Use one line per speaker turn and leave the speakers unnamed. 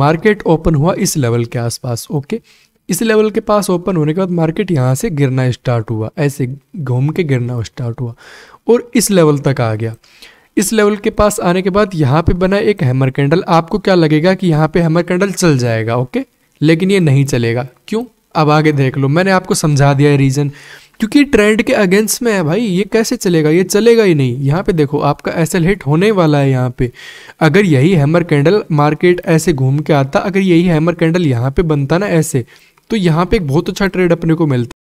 market open हुआ इस level के आसपास ओके इस लेवल के पास ओपन होने के बाद मार्केट यहाँ से गिरना स्टार्ट हुआ ऐसे घूम के गिरना स्टार्ट हुआ और इस लेवल तक आ गया इस लेवल के पास आने के बाद यहाँ पे बना एक हैमर कैंडल आपको क्या लगेगा कि यहाँ पे हैमर कैंडल चल जाएगा ओके लेकिन ये नहीं चलेगा क्यों अब आगे देख लो मैंने आपको समझा दिया है रीज़न क्योंकि ट्रेंड के अगेंस्ट में है भाई ये कैसे चलेगा ये चलेगा ही नहीं यहाँ पे देखो आपका एसएल हिट होने वाला है यहाँ पे अगर यही हैमर कैंडल मार्केट ऐसे घूम के आता अगर यही हैमर कैंडल यहाँ पे बनता ना ऐसे तो यहाँ पे एक बहुत अच्छा ट्रेड अपने को मिलता